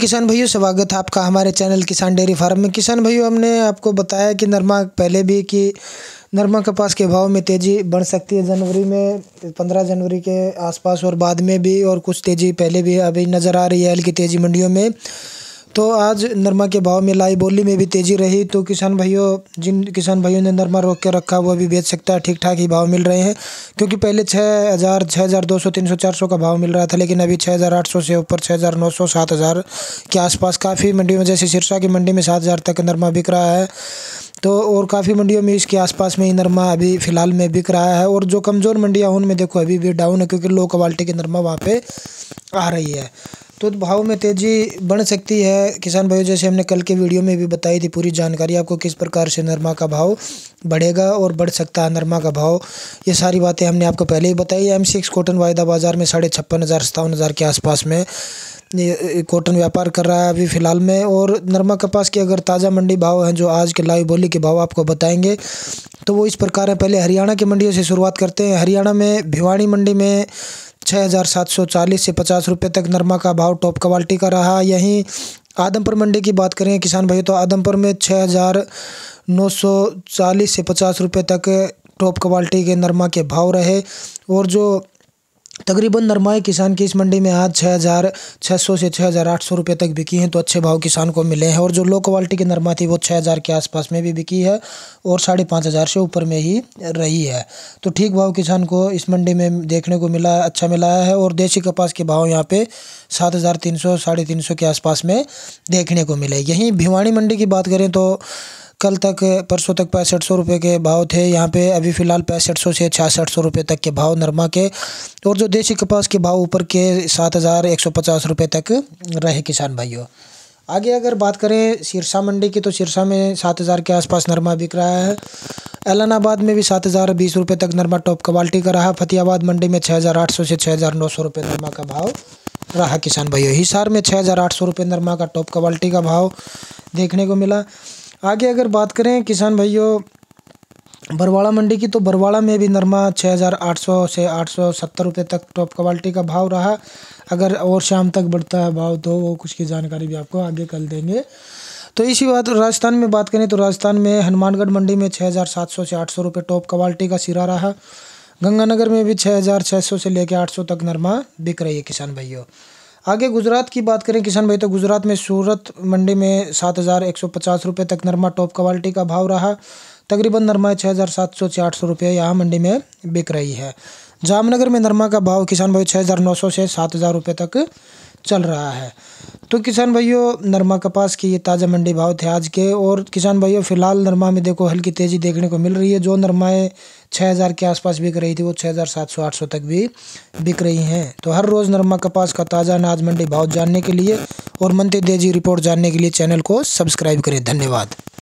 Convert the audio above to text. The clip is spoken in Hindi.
किसान भाइयों स्वागत है आपका हमारे चैनल किसान डेयरी फार्म में किसान भाइयों हमने आपको बताया कि नरमा पहले भी कि नरमा कपास के भाव में तेज़ी बढ़ सकती है जनवरी में पंद्रह जनवरी के आसपास और बाद में भी और कुछ तेज़ी पहले भी अभी नज़र आ रही है हल्की तेज़ी मंडियों में तो आज नरमा के भाव में लाई बोली में भी तेज़ी रही तो किसान भाइयों जिन किसान भाइयों ने नरमा रोक के रखा वो भी बेच सकता है ठीक ठाक ही भाव मिल रहे हैं क्योंकि पहले छः हज़ार छः हज़ार दो सौ तीन सौ चार सौ का भाव मिल रहा था लेकिन अभी छः हज़ार आठ सौ से ऊपर छः हज़ार नौ सौ सात हज़ार के आसपास काफ़ी मंडियों में जैसे सिरसा की मंडी में सात हज़ार तक नरमा बिक रहा है तो और काफ़ी मंडियों में इसके आसपास में ही नरमा अभी फ़िलहाल में बिक रहा है और जो कमज़ोर मंडियाँ उनमें देखो अभी भी डाउन है क्योंकि लो क्वालिटी की नरमा वहाँ पर आ रही है तो भाव में तेज़ी बढ़ सकती है किसान भाइयों जैसे हमने कल के वीडियो में भी बताई थी पूरी जानकारी आपको किस प्रकार से नरमा का भाव बढ़ेगा और बढ़ सकता है नरमा का भाव ये सारी बातें हमने आपको पहले ही बताई एम सिक्स कॉटन वायदा बाज़ार में साढ़े छप्पन हज़ार सत्तावन हज़ार के आसपास में कॉटन व्यापार कर रहा है अभी फ़िलहाल में और नरमा कपास के अगर ताज़ा मंडी भाव हैं जो आज के लाइव बोली के भाव आपको बताएंगे तो वो इस प्रकार है पहले हरियाणा की मंडियों से शुरुआत करते हैं हरियाणा में भिवानी मंडी में 6,740 से पचास रुपये तक नरमा का भाव टॉप क्वालिटी का रहा यहीं आदमपुर मंडी की बात करें किसान भाइयों तो आदमपुर में 6,940 से पचास रुपये तक टॉप क्वालिटी के नरमा के भाव रहे और जो तकरीबन नरमाए किसान की इस मंडी में आज छः हज़ार छः सौ से छः हज़ार आठ सौ रुपये तक बिकी हैं तो अच्छे भाव किसान को मिले हैं और जो लो क्वालिटी की नरमा थी वो छः हज़ार के आसपास में भी बिकी है और साढ़े पाँच हज़ार से ऊपर में ही रही है तो ठीक भाव किसान को इस मंडी में देखने को मिला है अच्छा मिला है और देसी कपास के भाव यहाँ पे सात हज़ार तीन सौ साढ़े तीन सौ के आसपास में देखने को मिले यहीं भिवानी मंडी की बात करें तो कल तक परसों तक पैंसठ सौ रुपये के भाव थे यहाँ पे अभी फ़िलहाल पैंसठ सौ से छियासठ सौ रुपये तक के भाव नरमा के और जो देसी कपास के भाव ऊपर के सात हज़ार एक सौ पचास रुपये तक रहे किसान भाइयों आगे अगर बात करें सिरसा मंडी की तो सिरसा में सात हज़ार के आसपास नरमा बिक रहा है एलानाबाद में भी सात हज़ार बीस रुपये तक नरमा टॉप क्वालिटी का रहा फतेहाबाद मंडी में छः हज़ार आठ सौ से छः हज़ार नौ सौ रुपये नरमा का भाव रहा किसान भाइयों हिसार में छः हज़ार आठ सौ रुपये नरमा का टॉप क्वालिटी का भाव देखने को मिला आगे अगर बात करें किसान भाइयों बरवाड़ा मंडी की तो बरवाड़ा में भी नरमा 6,800 से 870 रुपए तक टॉप क्वालिटी का भाव रहा अगर और शाम तक बढ़ता है भाव तो वो कुछ की जानकारी भी आपको आगे कल देंगे तो इसी बात राजस्थान में बात करें तो राजस्थान में हनुमानगढ़ मंडी में 6,700 से 800 रुपए टॉप क्वालिटी का सिरा रहा गंगानगर में भी छः से लेकर आठ तक नरमा बिक रही है किसान भाइयों आगे गुजरात की बात करें किसान भाई तो गुजरात में सूरत मंडी में सात हज़ार एक सौ पचास रुपये तक नरमा टॉप क्वालिटी का भाव रहा तकरीबन नरमा छः हज़ार सात सौ से आठ सौ रुपये यहाँ मंडी में बिक रही है जामनगर में नरमा का भाव किसान भाई छः हज़ार नौ सौ से सात हज़ार रुपये तक चल रहा है तो किसान भाइयों नरमा कपास के ये ताज़ा मंडी भाव थे आज के और किसान भाइयों फिलहाल नरमा में देखो हल्की तेज़ी देखने को मिल रही है जो नरमाएँ छः हज़ार के आसपास बिक रही थी वो छः हज़ार सात सौ आठ सौ तक भी बिक रही हैं तो हर रोज़ नरमा कपास का ताज़ा अनाज मंडी भाव जानने के लिए और मंत्री तेजी रिपोर्ट जानने के लिए चैनल को सब्सक्राइब करें धन्यवाद